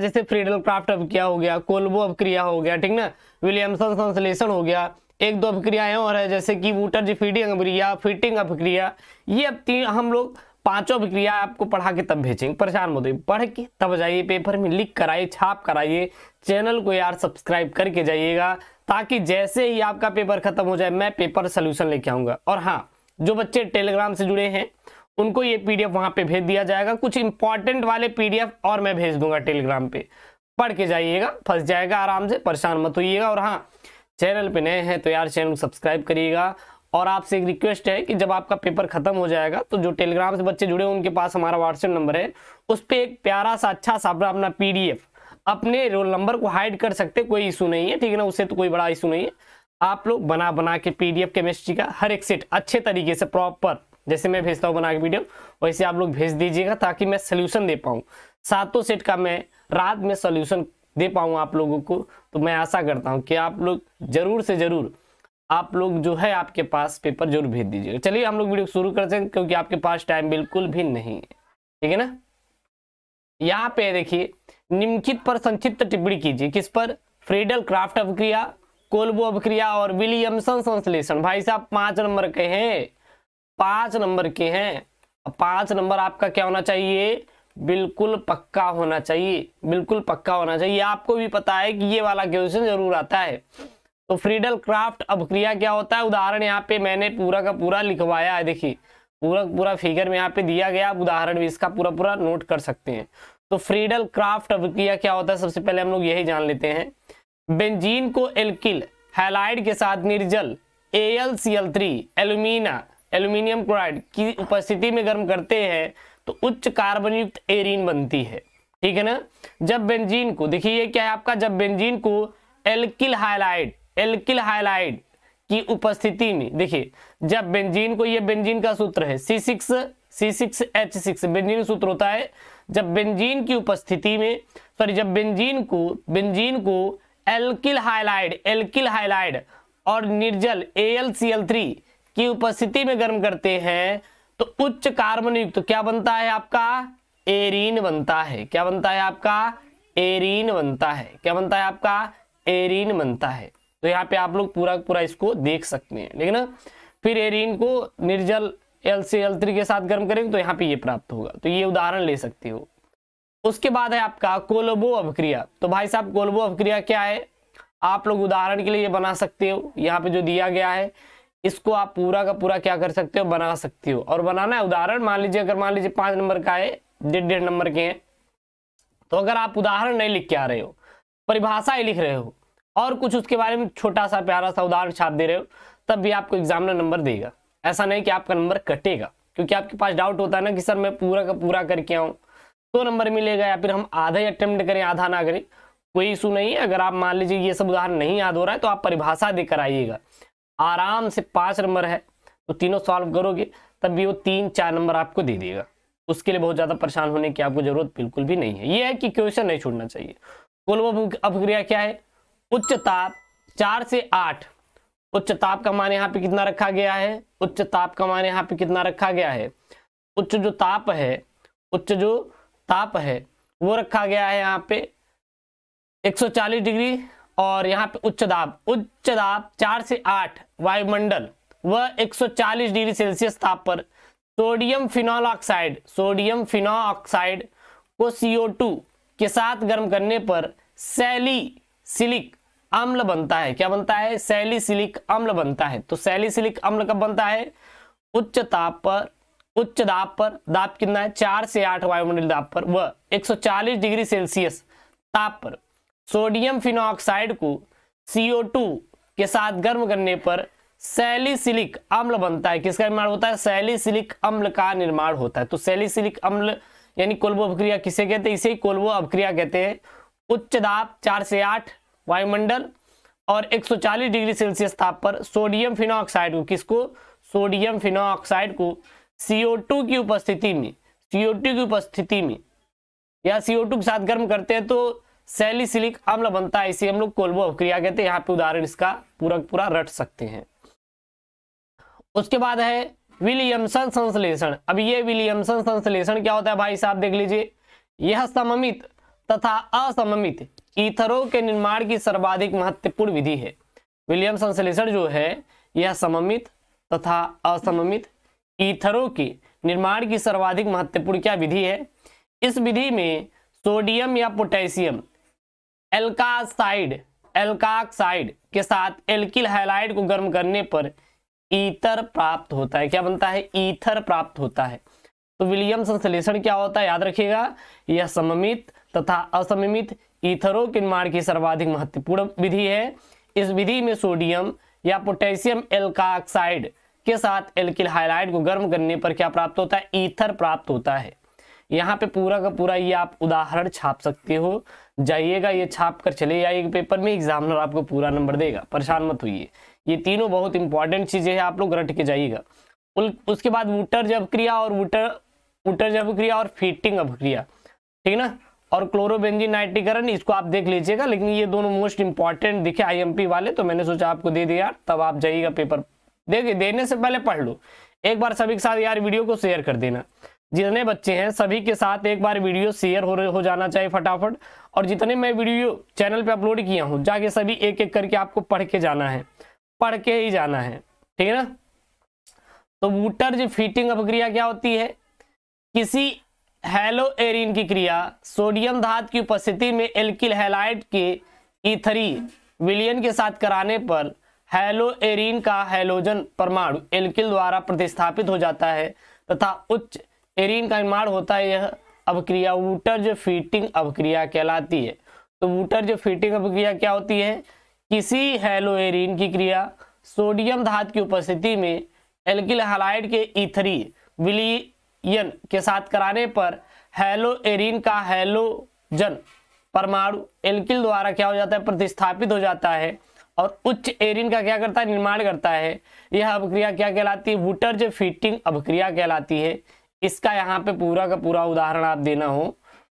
जैसे Friedel craft अपक्रिया हो गया कोल्बो अपक्रिया हो गया ठीक ना विलियमसन संश्लेषण हो गया एक दो अभिक्रियाएं और है जैसे कि वूटर फीडिंग अभिक्रिया फिटिंग अभिक्रिया ये अब तीन हम लोग पांचों अभिक्रिया आपको पढ़ा के तब भेजेंगे परेशान मत होइए पढ़ के तब जाइए पेपर में लिख कराइए छाप कराइए चैनल को यार सब्सक्राइब करके जाइएगा ताकि जैसे ही आपका पेपर खत्म हो जाए मैं पेपर सोल्यूशन लेके आऊंगा और हाँ जो बच्चे टेलीग्राम से जुड़े हैं उनको ये पीडीएफ वहां पे भेज दिया जाएगा कुछ इंपॉर्टेंट वाले पीडीएफ और मैं भेज दूंगा टेलीग्राम पे पढ़ के जाइएगा फंस जाएगा आराम से परेशान मत होइएगा और हाँ चैनल पे नए हैं तो यार चैनल सब्सक्राइब करिएगा और आपसे एक रिक्वेस्ट है कि जब आपका पेपर खत्म हो जाएगा तो जो टेलीग्राम से बच्चे जुड़े उनके पास हमारा व्हाट्सएप नंबर है उस पर एक प्यारा सा अच्छा सा अपना पीडीएफ अपने रोल नंबर को हाइड कर सकते कोई इशू नहीं है ठीक है ना उससे तो कोई बड़ा इशू नहीं है आप लोग बना बना के पीडीएफ केमिस्ट्री का हर एक सेट अच्छे तरीके से प्रॉपर जैसे मैं भेजता हूँ बना के वीडियो वैसे आप लोग भेज दीजिएगा ताकि मैं सोल्यूशन दे पाऊँ सातों सेट का मैं रात में सोल्यूशन दे पाऊँ आप लोगों को तो मैं आशा करता हूँ कि आप लोग जरूर से जरूर आप लोग जो है आपके पास पेपर जरूर भेज दीजिएगा चलिए हम लोग वीडियो शुरू करते हैं क्योंकि आपके पास टाइम बिल्कुल भी नहीं है ठीक है ना यहाँ पे देखिए निम्नलिखित पर संक्षिप्त टिप्पणी कीजिए किस पर फ्रेडल क्राफ्ट अभिक्रिया कोल्बो अभिक्रिया और विलियमसन संश्लेषण भाई साहब पांच नंबर के हैं पांच नंबर के हैं पांच नंबर आपका क्या होना चाहिए बिल्कुल पक्का होना चाहिए बिल्कुल पक्का होना चाहिए आपको भी पता है कि ये वाला क्वेश्चन जरूर आता है तो फ्रीडल क्राफ्ट अब क्रिया क्या होता है उदाहरण यहाँ पे मैंने पूरा का पूरा लिखवाया है देखिए पूरा पूरा फिगर में यहाँ पे दिया गया आप उदाहरण भी इसका पूरा पूरा नोट कर सकते हैं तो फ्रीडल क्राफ्ट अभिक्रिया क्या होता है सबसे पहले हम लोग यही जान लेते हैं बेंजीन को एल्किल हैलाइड के साथ निर्जल L C L three alumina aluminium chloride की उपस्थिति में गर्म करते हैं तो उच्च कार्बन युक्त एरिन बनती है ठीक है ना जब बेंजीन को देखिए क्या है आपका जब बेंजीन को एल्किल हाइलाइड एल्किल हाइलाइड की उपस्थिति में देखिए जब बेंजीन को ये बेंजीन का सूत्र है C six C six H six benzene सूत्र होता है जब बेंजीन की उपस्थिति में सॉरी जब बेंजीन को बेंजीन को एल्किल हाइलाइड एल्किल हाइलाइड और निर्जल A L C L three की उपस्थिति में गर्म करते हैं तो उच्च कार्बन युक्त क्या बनता है आपका एरीन बनता है क्या बनता है आपका एरीन बनता है क्या बनता है आपका एरीन बनता है तो यहाँ पे आप लोग पूरा पूरा इसको देख सकते हैं ठीक है ना फिर एरीन को निर्जल एल से एल थ्री के साथ गर्म करेंगे तो यहाँ पे ये प्राप्त होगा तो ये उदाहरण ले सकते हो उसके बाद है आपका कोलबो अभिक्रिया तो भाई साहब कोलबो अभिक्रिया क्या है आप लोग उदाहरण के लिए बना सकते हो यहाँ पे जो दिया गया है इसको आप पूरा का पूरा क्या कर सकते हो बना सकते हो और बनाना है उदाहरण मान लीजिए अगर मान लीजिए पांच नंबर का है डेढ़ डेढ़ नंबर के हैं तो अगर आप उदाहरण नहीं लिख के आ रहे हो परिभाषा ही लिख रहे हो और कुछ उसके बारे में छोटा सा प्यारा सा उदाहरण छाप दे रहे हो तब भी आपको एग्जामिनर नंबर देगा ऐसा नहीं कि आपका नंबर कटेगा क्योंकि आपके पास डाउट होता है ना कि सर मैं पूरा का पूरा करके आऊँ तो नंबर मिलेगा या फिर हम आधा ही अटेम्प्ट करें आधा ना करें कोई इशू नहीं है अगर आप मान लीजिए ये सब उदाहरण नहीं याद हो रहा है तो आप परिभाषा देकर आइएगा आराम से पांच नंबर है तो तीनों सॉल्व करोगे तब भी वो तीन चार नंबर आपको दे देगा उसके लिए बहुत ज़्यादा परेशान होने की आपको ज़रूरत बिल्कुल भी नहीं है ये है कि क्वेश्चन नहीं छोड़ना चाहिए कुल अपक्रिया क्या है उच्च ताप चार से आठ उच्च ताप का मान यहाँ पे कितना रखा गया है उच्च ताप का मान यहाँ पे कितना रखा गया है उच्च जो ताप है उच्च जो ताप है वो रखा गया है यहाँ पे 140 डिग्री और यहाँ पे उच्च दाब उच्च दाब चार से आठ वायुमंडल वह 140 डिग्री सेल्सियस ताप पर sodium phenol oxide sodium phenol oxide को CO2 के साथ गर्म करने पर सैली सिलिक अम्ल बनता है क्या बनता है सैली सिलिक अम्ल बनता है तो सैली सिलिक अम्ल कब बनता है उच्च ताप पर उच्च दाब पर दाब कितना है चार से आठ वायुमंडल दाब पर वह एक डिग्री सेल्सियस ताप पर सोडियम फिनोक्साइड को CO2 के साथ गर्म करने पर सैलिसिलिक अम्ल बनता है किसका निर्माण होता है सैलिसिलिक अम्ल का निर्माण होता है तो सैलिसिलिक अम्ल यानी कोल्बो अभिक्रिया किसे कहते हैं इसे कोल्बो अभिक्रिया कहते हैं उच्च दाब चार से आठ वायुमंडल और 140 डिग्री सेल्सियस ताप पर सोडियम फिनोक्साइड को किसको सोडियम फिनोक्साइड को CO2 की उपस्थिति में CO2 की उपस्थिति में या CO2 के साथ गर्म करते हैं तो सैलिसिलिक अम्ल बनता है इसे हम लोग कोल्बो अवक्रिया कहते हैं यहाँ पे उदाहरण इसका पूरा पूरा रट सकते हैं उसके बाद है विलियमसन संश्लेषण अब ये विलियमसन संश्लेषण क्या होता है भाई साहब देख लीजिए यह सममित तथा असममित ईथरों के निर्माण की सर्वाधिक महत्वपूर्ण विधि है विलियम संश्लेषण जो है यह सममित तथा असममित ईथरों के निर्माण की सर्वाधिक महत्वपूर्ण क्या विधि है इस विधि में सोडियम या पोटेशियम एल्कासाइड एल्काक्साइड के साथ एल्किल हैलाइड को गर्म करने पर ईथर प्राप्त होता है क्या बनता है ईथर प्राप्त होता है तो विलियम संश्लेषण क्या होता है याद रखिएगा यह सममित तथा असममित ईथरों के निर्माण की सर्वाधिक महत्वपूर्ण विधि है इस विधि में सोडियम या पोटेशियम एल्काक्साइड के साथ एल्किल हाइलाइड को गर्म करने पर क्या प्राप्त होता है ईथर प्राप्त होता है यहाँ पे पूरा का पूरा ये आप उदाहरण छाप सकते हो जाइएगा ये छाप कर चले जाइएगा पेपर में एग्जामिनर आपको पूरा नंबर देगा परेशान मत होइए ये तीनों बहुत इंपॉर्टेंट चीज़ें हैं आप लोग रट के जाइएगा उसके बाद वुटर जब क्रिया और वुटर वुटर जब क्रिया और फिटिंग अपक्रिया ठीक ना और क्लोरोबेंजी नाइट्रीकरण इसको आप देख लीजिएगा लेकिन ये दोनों मोस्ट इंपॉर्टेंट दिखे आई वाले तो मैंने सोचा आपको दे दिया तब आप जाइएगा पेपर देखिए देने से पहले पढ़ लो एक बार सभी के साथ यार वीडियो को शेयर कर देना जितने बच्चे हैं सभी के साथ एक बार वीडियो शेयर हो हो जाना चाहिए फटाफट और जितने मैं वीडियो चैनल पे अपलोड किया हूँ जाके सभी एक एक करके आपको पढ़ के जाना है पढ़ के ही जाना है ठीक है ना तो वूटर वूटर्ज फिटिंग अपक्रिया क्या होती है किसी हेलो एरिन की क्रिया सोडियम धात की उपस्थिति में एल्किल हेलाइट के इथरी विलियन के साथ कराने पर हेलो एरिन का हेलोजन परमाणु एल्किल द्वारा प्रतिस्थापित हो जाता है तथा उच्च एरिन का निर्माण होता है यह अभिक्रिया वूटर जो फिटिंग अभिक्रिया कहलाती है तो वूटर जो फिटिंग अभिक्रिया क्या होती है किसी हेलोएरिन की क्रिया सोडियम धात की उपस्थिति में एल्किल हलाइड के इथरी विलियन के साथ कराने पर हेलोएरिन का हेलोजन परमाणु एल्किल द्वारा क्या हो जाता है प्रतिस्थापित हो जाता है और उच्च एरिन का क्या करता है निर्माण करता है यह अभिक्रिया क्या कहलाती है वूटर जो फिटिंग अभिक्रिया कहलाती है इसका यहाँ पे पूरा का पूरा उदाहरण आप देना हो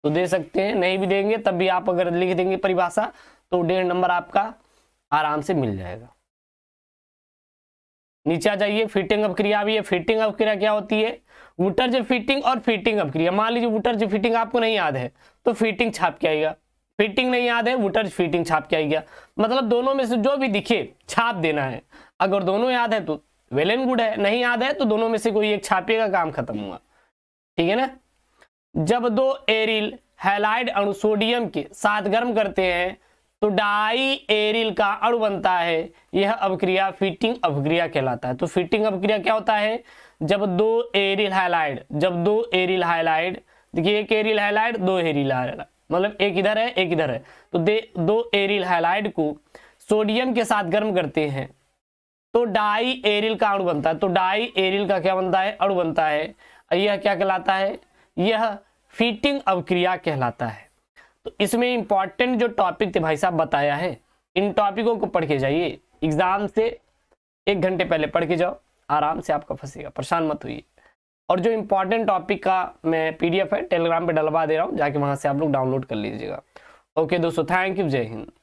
तो दे सकते हैं नहीं भी देंगे तब भी आप अगर लिख देंगे परिभाषा तो डेढ़ नंबर आपका आराम से मिल जाएगा नीचे आ जाइए फिटिंग अपक्रिया भी है फिटिंग अपक्रिया क्या होती है वोटर जो फिटिंग और फिटिंग अपक्रिया मान लीजिए वोटर जो फिटिंग आपको नहीं याद है तो फिटिंग छाप के आएगा फिटिंग नहीं याद है वोटर फिटिंग छाप के आएगा मतलब दोनों में से जो भी दिखे छाप देना है अगर दोनों याद है तो वेल एंड गुड है नहीं याद है तो दोनों में से कोई एक का काम खत्म हुआ ठीक है ना जब दो एरिल हेलाइड अणु सोडियम के साथ गर्म करते हैं तो डाई एरिल का अणु बनता है यह अभिक्रिया फिटिंग अभिक्रिया कहलाता है तो फिटिंग अभिक्रिया क्या होता है जब दो एरिल हाइलाइड जब दो एरिल हाइलाइड देखिए एक एरिल हाइलाइड दो एरिल मतलब एक इधर है एक इधर है तो दे दो एरिल हाइलाइड को सोडियम के साथ गर्म करते हैं तो डाई एरिल का अणु बनता है तो डाई एरिल का क्या बनता है अणु बनता है यह क्या कहलाता है यह फीटिंग अवक्रिया कहलाता है तो इसमें इंपॉर्टेंट जो टॉपिक थे भाई साहब बताया है इन टॉपिकों को पढ़ के जाइए एग्जाम से एक घंटे पहले पढ़ के जाओ आराम से आपका फंसेगा परेशान मत हुई और जो इम्पोर्टेंट टॉपिक का मैं पीडीएफ है टेलीग्राम पे डलवा दे रहा हूँ जाके वहाँ से आप लोग डाउनलोड कर लीजिएगा ओके दोस्तों थैंक यू जय हिंद